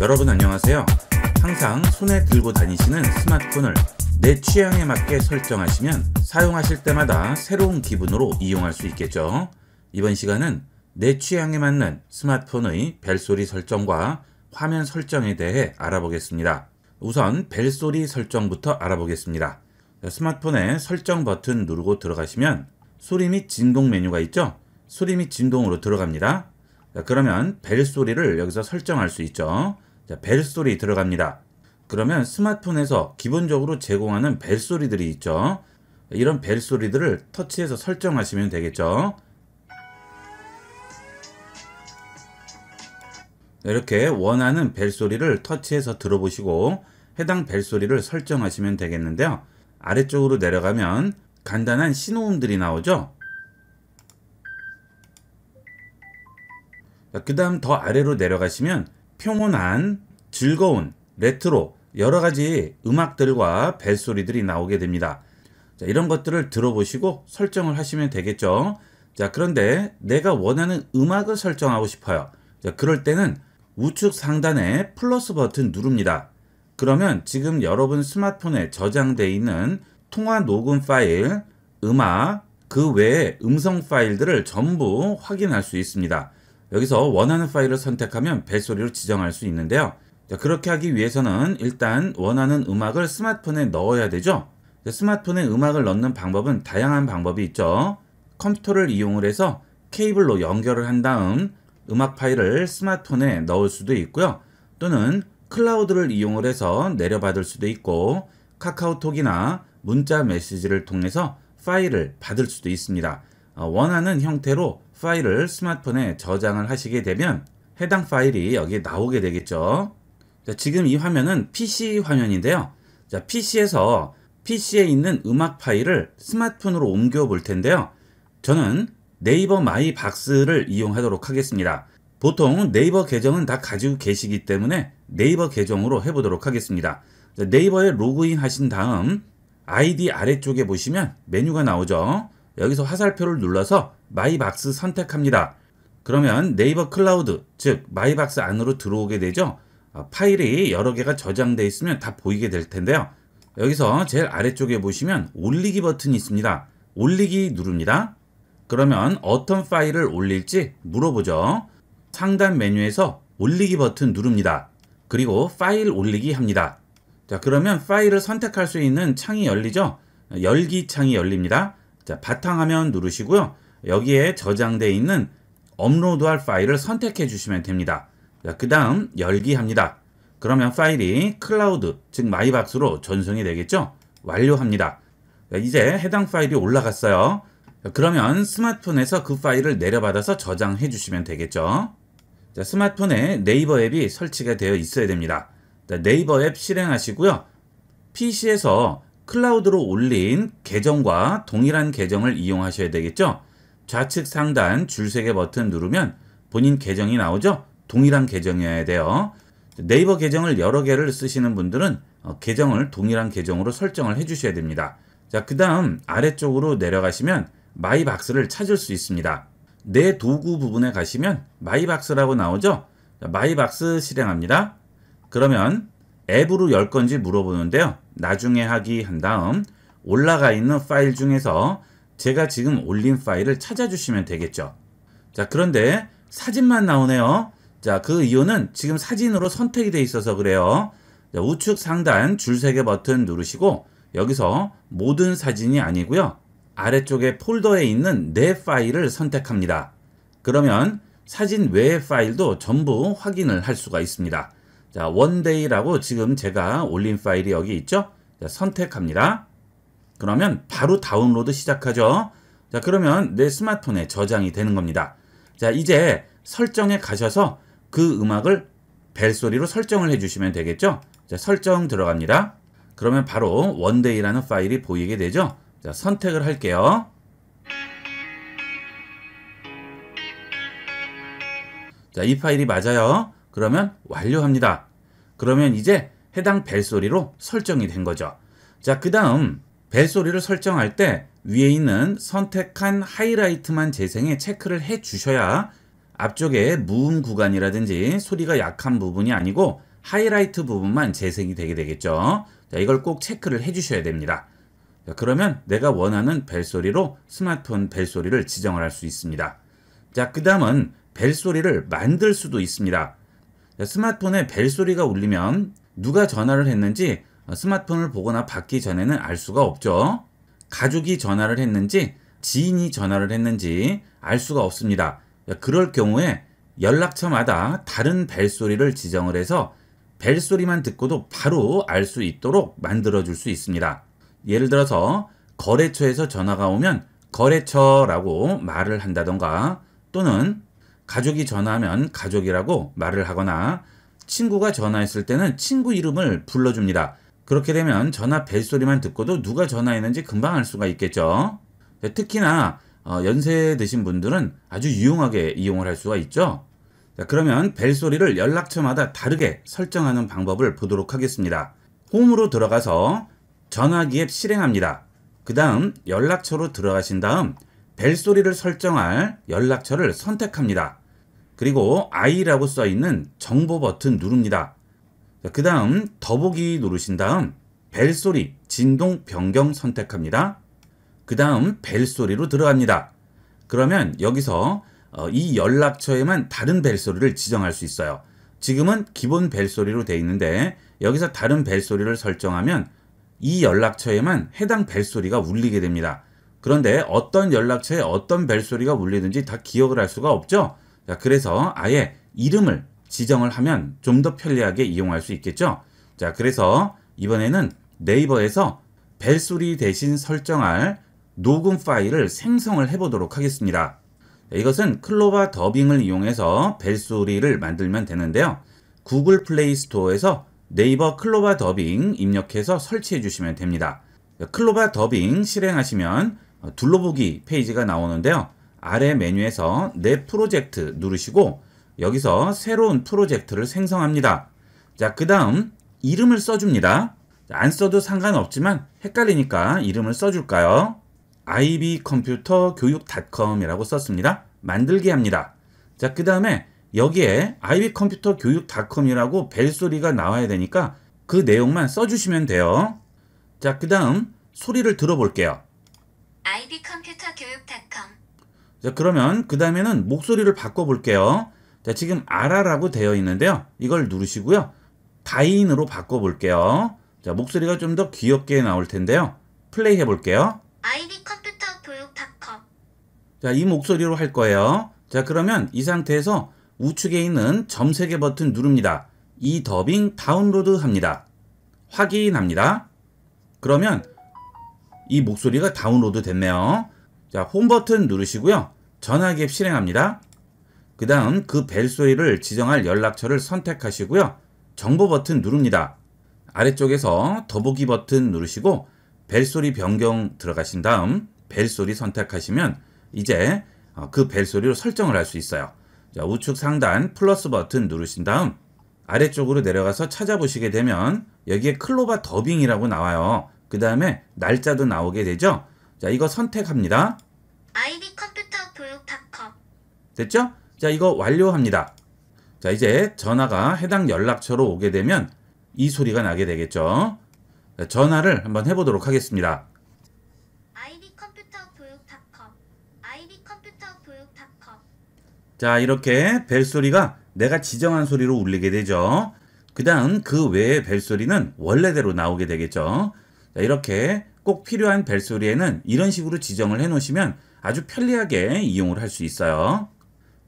여러분 안녕하세요. 항상 손에 들고 다니시는 스마트폰을 내 취향에 맞게 설정하시면 사용하실 때마다 새로운 기분으로 이용할 수 있겠죠. 이번 시간은 내 취향에 맞는 스마트폰의 벨소리 설정과 화면 설정에 대해 알아보겠습니다. 우선 벨소리 설정부터 알아보겠습니다. 스마트폰에 설정 버튼 누르고 들어가시면 소리 및 진동 메뉴가 있죠? 소리 및 진동으로 들어갑니다. 그러면 벨 소리를 여기서 설정할 수 있죠. 자, 벨소리 들어갑니다. 그러면 스마트폰에서 기본적으로 제공하는 벨소리들이 있죠. 이런 벨소리들을 터치해서 설정하시면 되겠죠. 이렇게 원하는 벨소리를 터치해서 들어보시고 해당 벨소리를 설정하시면 되겠는데요. 아래쪽으로 내려가면 간단한 신호음들이 나오죠. 그 다음 더 아래로 내려가시면 평온한 즐거운 레트로 여러 가지 음악들과 벨소리들이 나오게 됩니다. 자, 이런 것들을 들어보시고 설정을 하시면 되겠죠. 자, 그런데 내가 원하는 음악을 설정하고 싶어요. 자, 그럴 때는 우측 상단에 플러스 버튼 누릅니다. 그러면 지금 여러분 스마트폰에 저장되어 있는 통화 녹음 파일, 음악, 그 외에 음성 파일들을 전부 확인할 수 있습니다. 여기서 원하는 파일을 선택하면 벨소리로 지정할 수 있는데요. 자, 그렇게 하기 위해서는 일단 원하는 음악을 스마트폰에 넣어야 되죠. 스마트폰에 음악을 넣는 방법은 다양한 방법이 있죠. 컴퓨터를 이용을 해서 케이블로 연결을 한 다음 음악 파일을 스마트폰에 넣을 수도 있고요. 또는 클라우드를 이용을 해서 내려받을 수도 있고 카카오톡이나 문자 메시지를 통해서 파일을 받을 수도 있습니다. 어, 원하는 형태로 파일을 스마트폰에 저장을 하시게 되면 해당 파일이 여기에 나오게 되겠죠. 자, 지금 이 화면은 PC 화면인데요. 자, PC에서 PC에 있는 음악 파일을 스마트폰으로 옮겨 볼 텐데요. 저는 네이버 마이 박스를 이용하도록 하겠습니다. 보통 네이버 계정은 다 가지고 계시기 때문에 네이버 계정으로 해보도록 하겠습니다. 네이버에 로그인 하신 다음 아이디 아래쪽에 보시면 메뉴가 나오죠. 여기서 화살표를 눌러서 마이박스 선택합니다. 그러면 네이버 클라우드, 즉 마이박스 안으로 들어오게 되죠. 아, 파일이 여러 개가 저장되어 있으면 다 보이게 될 텐데요. 여기서 제일 아래쪽에 보시면 올리기 버튼이 있습니다. 올리기 누릅니다. 그러면 어떤 파일을 올릴지 물어보죠. 상단 메뉴에서 올리기 버튼 누릅니다. 그리고 파일 올리기 합니다. 자 그러면 파일을 선택할 수 있는 창이 열리죠. 열기 창이 열립니다. 자, 바탕화면 누르시고요. 여기에 저장돼 있는 업로드할 파일을 선택해 주시면 됩니다. 그 다음 열기합니다. 그러면 파일이 클라우드, 즉 마이박스로 전송이 되겠죠? 완료합니다. 이제 해당 파일이 올라갔어요. 그러면 스마트폰에서 그 파일을 내려받아서 저장해 주시면 되겠죠. 스마트폰에 네이버 앱이 설치가 되어 있어야 됩니다. 네이버 앱 실행하시고요. PC에서 클라우드로 올린 계정과 동일한 계정을 이용하셔야 되겠죠. 좌측 상단 줄 세 개 버튼 누르면 본인 계정이 나오죠. 동일한 계정이어야 돼요. 네이버 계정을 여러 개를 쓰시는 분들은 어, 계정을 동일한 계정으로 설정을 해주셔야 됩니다. 자, 그 다음 아래쪽으로 내려가시면 마이박스를 찾을 수 있습니다. 내 도구 부분에 가시면 마이박스라고 나오죠. 마이박스 실행합니다. 그러면 앱으로 열 건지 물어보는데요. 나중에 하기 한 다음 올라가 있는 파일 중에서 제가 지금 올린 파일을 찾아주시면 되겠죠. 자 그런데 사진만 나오네요. 자 그 이유는 지금 사진으로 선택이 돼 있어서 그래요. 자, 우측 상단 줄 세 개 버튼 누르시고 여기서 모든 사진이 아니고요. 아래쪽에 폴더에 있는 내 파일을 선택합니다. 그러면 사진 외의 파일도 전부 확인을 할 수가 있습니다. 자, 원데이라고 지금 제가 올린 파일이 여기 있죠? 자, 선택합니다. 그러면 바로 다운로드 시작하죠. 자, 그러면 내 스마트폰에 저장이 되는 겁니다. 자, 이제 설정에 가셔서 그 음악을 벨소리로 설정을 해주시면 되겠죠? 자, 설정 들어갑니다. 그러면 바로 원데이라는 파일이 보이게 되죠? 자, 선택을 할게요. 자, 이 파일이 맞아요. 그러면 완료합니다. 그러면 이제 해당 벨소리로 설정이 된 거죠. 자, 그 다음 벨소리를 설정할 때 위에 있는 선택한 하이라이트만 재생해 체크를 해 주셔야 앞쪽에 무음 구간이라든지 소리가 약한 부분이 아니고 하이라이트 부분만 재생이 되게 되겠죠. 자, 이걸 꼭 체크를 해 주셔야 됩니다. 자, 그러면 내가 원하는 벨소리로 스마트폰 벨소리를 지정을 할 수 있습니다. 자, 그 다음은 벨소리를 만들 수도 있습니다. 스마트폰에 벨 소리가 울리면 누가 전화를 했는지 스마트폰을 보거나 받기 전에는 알 수가 없죠. 가족이 전화를 했는지 지인이 전화를 했는지 알 수가 없습니다. 그럴 경우에 연락처마다 다른 벨 소리를 지정을 해서 벨 소리만 듣고도 바로 알 수 있도록 만들어 줄 수 있습니다. 예를 들어서 거래처에서 전화가 오면 거래처라고 말을 한다던가 또는 가족이 전화하면 가족이라고 말을 하거나 친구가 전화했을 때는 친구 이름을 불러줍니다. 그렇게 되면 전화 벨소리만 듣고도 누가 전화했는지 금방 알 수가 있겠죠. 네, 특히나 어, 연세 드신 분들은 아주 유용하게 이용을 할 수가 있죠. 그러면 벨소리를 연락처마다 다르게 설정하는 방법을 보도록 하겠습니다. 홈으로 들어가서 전화기 앱 실행합니다. 그 다음 연락처로 들어가신 다음 벨소리를 설정할 연락처를 선택합니다. 그리고 I라고 써있는 정보 버튼 누릅니다. 그 다음 더보기 누르신 다음 벨소리 진동 변경 선택합니다. 그 다음 벨소리로 들어갑니다. 그러면 여기서 어, 이 연락처에만 다른 벨소리를 지정할 수 있어요. 지금은 기본 벨소리로 되어 있는데 여기서 다른 벨소리를 설정하면 이 연락처에만 해당 벨소리가 울리게 됩니다. 그런데 어떤 연락처에 어떤 벨소리가 울리든지 다 기억을 할 수가 없죠. 자, 그래서 아예 이름을 지정을 하면 좀 더 편리하게 이용할 수 있겠죠. 자, 그래서 이번에는 네이버에서 벨소리 대신 설정할 녹음 파일을 생성을 해보도록 하겠습니다. 이것은 클로바 더빙을 이용해서 벨소리를 만들면 되는데요. 구글 플레이 스토어에서 네이버 클로바 더빙 입력해서 설치해 주시면 됩니다. 클로바 더빙 실행하시면 어, 둘러보기 페이지가 나오는데요. 아래 메뉴에서 내 프로젝트 누르시고 여기서 새로운 프로젝트를 생성합니다. 자, 그 다음 이름을 써줍니다. 안 써도 상관없지만 헷갈리니까 이름을 써줄까요? ib컴퓨터교육닷컴이라고 썼습니다. 만들기 합니다. 자, 그 다음에 여기에 ib컴퓨터교육닷컴이라고 벨소리가 나와야 되니까 그 내용만 써주시면 돼요. 자, 그 다음 소리를 들어볼게요. ib컴퓨터교육닷컴 자, 그러면 그 다음에는 목소리를 바꿔볼게요. 자, 지금 아라라고 되어 있는데요. 이걸 누르시고요. 바인으로 바꿔볼게요. 자, 목소리가 좀 더 귀엽게 나올 텐데요. 플레이 해볼게요. ib컴퓨터교육닷컴 자, 이 목소리로 할 거예요. 자, 그러면 이 상태에서 우측에 있는 점 3개 버튼 누릅니다. 이 더빙 다운로드 합니다. 확인합니다. 그러면 이 목소리가 다운로드 됐네요. 자, 홈 버튼 누르시고요. 전화기 앱 실행합니다. 그 다음 그 벨소리를 지정할 연락처를 선택하시고요. 정보 버튼 누릅니다. 아래쪽에서 더보기 버튼 누르시고 벨소리 변경 들어가신 다음 벨소리 선택하시면 이제 어, 그 벨소리로 설정을 할 수 있어요. 자, 우측 상단 플러스 버튼 누르신 다음 아래쪽으로 내려가서 찾아보시게 되면 여기에 클로바 더빙이라고 나와요. 그 다음에 날짜도 나오게 되죠. 자, 이거 선택합니다. 아이디 컴퓨터 교육닷컴 됐죠? 자, 이거 완료합니다. 자, 이제 전화가 해당 연락처로 오게 되면 이 소리가 나게 되겠죠. 자, 전화를 한번 해보도록 하겠습니다. 아이디 컴퓨터 교육닷컴 아이디 컴퓨터 교육닷컴 자, 이렇게 벨소리가 내가 지정한 소리로 울리게 되죠. 그 다음 그 외의 벨소리는 원래대로 나오게 되겠죠. 이렇게 꼭 필요한 벨소리에는 이런 식으로 지정을 해 놓으시면 아주 편리하게 이용을 할 수 있어요.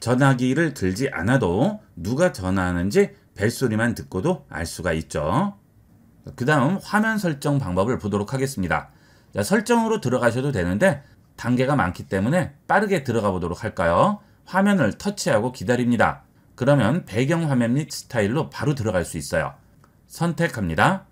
전화기를 들지 않아도 누가 전화하는지 벨소리만 듣고도 알 수가 있죠. 그 다음 화면 설정 방법을 보도록 하겠습니다. 자, 설정으로 들어가셔도 되는데 단계가 많기 때문에 빠르게 들어가 보도록 할까요? 화면을 터치하고 기다립니다. 그러면 배경 화면 및 스타일로 바로 들어갈 수 있어요. 선택합니다.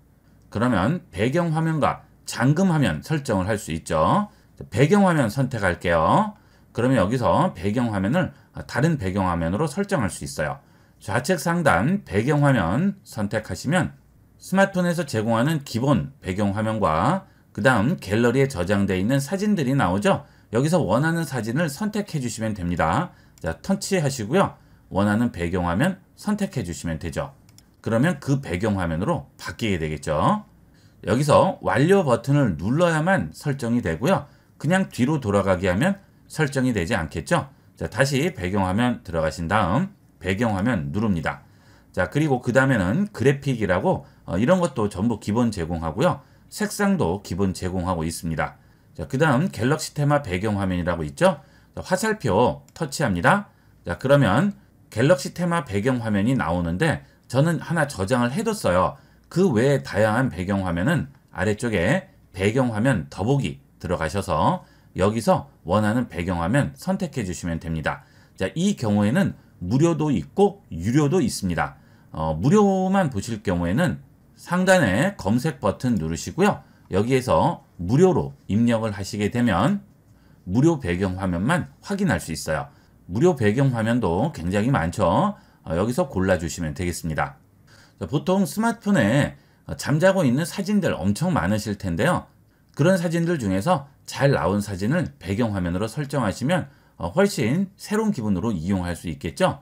그러면 배경화면과 잠금화면 설정을 할 수 있죠. 배경화면 선택할게요. 그러면 여기서 배경화면을 아, 다른 배경화면으로 설정할 수 있어요. 좌측 상단 배경화면 선택하시면 스마트폰에서 제공하는 기본 배경화면과 그 다음 갤러리에 저장되어 있는 사진들이 나오죠. 여기서 원하는 사진을 선택해 주시면 됩니다. 자, 터치하시고요. 원하는 배경화면 선택해 주시면 되죠. 그러면 그 배경 화면으로 바뀌게 되겠죠. 여기서 완료 버튼을 눌러야만 설정이 되고요. 그냥 뒤로 돌아가게 하면 설정이 되지 않겠죠. 자, 다시 배경화면 들어가신 다음 배경화면 누릅니다. 자, 그리고 그 다음에는 그래픽이라고 어, 이런 것도 전부 기본 제공하고요. 색상도 기본 제공하고 있습니다. 자, 그 다음 갤럭시 테마 배경화면이라고 있죠. 자, 화살표 터치합니다. 자, 그러면 갤럭시 테마 배경화면이 나오는데 저는 하나 저장을 해뒀어요. 그 외에 다양한 배경화면은 아래쪽에 배경화면 더보기 들어가셔서 여기서 원하는 배경화면 선택해 주시면 됩니다. 자, 이 경우에는 무료도 있고 유료도 있습니다. 어, 무료만 보실 경우에는 상단에 검색 버튼 누르시고요. 여기에서 무료로 입력을 하시게 되면 무료 배경화면만 확인할 수 있어요. 무료 배경화면도 굉장히 많죠. 어, 여기서 골라주시면 되겠습니다. 보통 스마트폰에 잠자고 있는 사진들 엄청 많으실 텐데요. 그런 사진들 중에서 잘 나온 사진을 배경화면으로 설정하시면 어, 훨씬 새로운 기분으로 이용할 수 있겠죠.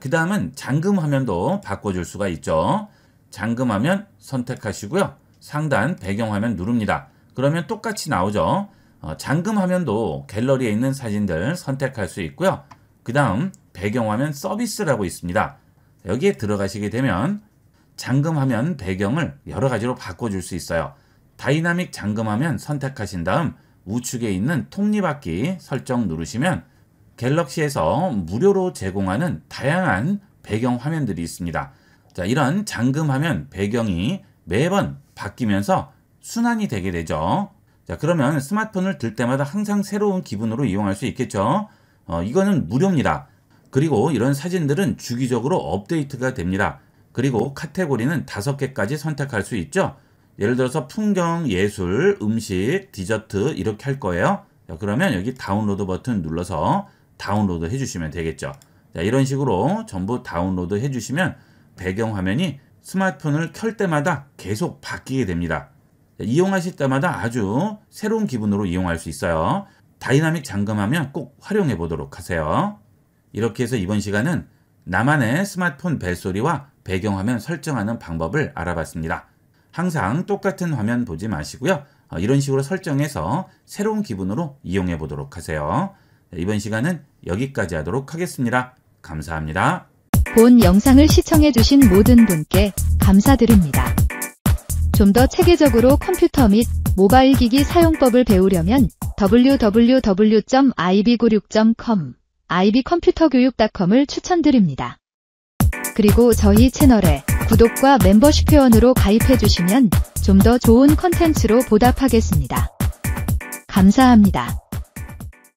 그 다음은 잠금 화면도 바꿔줄 수가 있죠. 잠금 화면 선택하시고요. 상단 배경화면 누릅니다. 그러면 똑같이 나오죠. 어, 잠금 화면도 갤러리에 있는 사진들 선택할 수 있고요. 그 다음 배경화면 서비스라고 있습니다. 여기에 들어가시게 되면 잠금화면 배경을 여러 가지로 바꿔줄 수 있어요. 다이나믹 잠금화면 선택하신 다음 우측에 있는 톱니바퀴 설정 누르시면 갤럭시에서 무료로 제공하는 다양한 배경 화면들이 있습니다. 자, 이런 잠금화면 배경이 매번 바뀌면서 순환이 되게 되죠. 자, 그러면 스마트폰을 들 때마다 항상 새로운 기분으로 이용할 수 있겠죠. 어, 이거는 무료입니다. 그리고 이런 사진들은 주기적으로 업데이트가 됩니다. 그리고 카테고리는 5개까지 선택할 수 있죠. 예를 들어서 풍경, 예술, 음식, 디저트 이렇게 할 거예요. 자, 그러면 여기 다운로드 버튼 눌러서 다운로드 해주시면 되겠죠. 자, 이런 식으로 전부 다운로드 해주시면 배경화면이 스마트폰을 켤 때마다 계속 바뀌게 됩니다. 자, 이용하실 때마다 아주 새로운 기분으로 이용할 수 있어요. 다이나믹 잠금하면 꼭 활용해 보도록 하세요. 이렇게 해서 이번 시간은 나만의 스마트폰 벨소리와 배경화면 설정하는 방법을 알아봤습니다. 항상 똑같은 화면 보지 마시고요. 어, 이런 식으로 설정해서 새로운 기분으로 이용해 보도록 하세요. 네, 이번 시간은 여기까지 하도록 하겠습니다. 감사합니다. 본 영상을 시청해 주신 모든 분께 감사드립니다. 좀 더 체계적으로 컴퓨터 및 모바일 기기 사용법을 배우려면 w w w i b 9 6 c o m ib컴퓨터교육닷컴을 추천드립니다. 그리고 저희 채널에 구독과 멤버십 회원으로 가입해주시면 좀 더 좋은 컨텐츠로 보답하겠습니다. 감사합니다.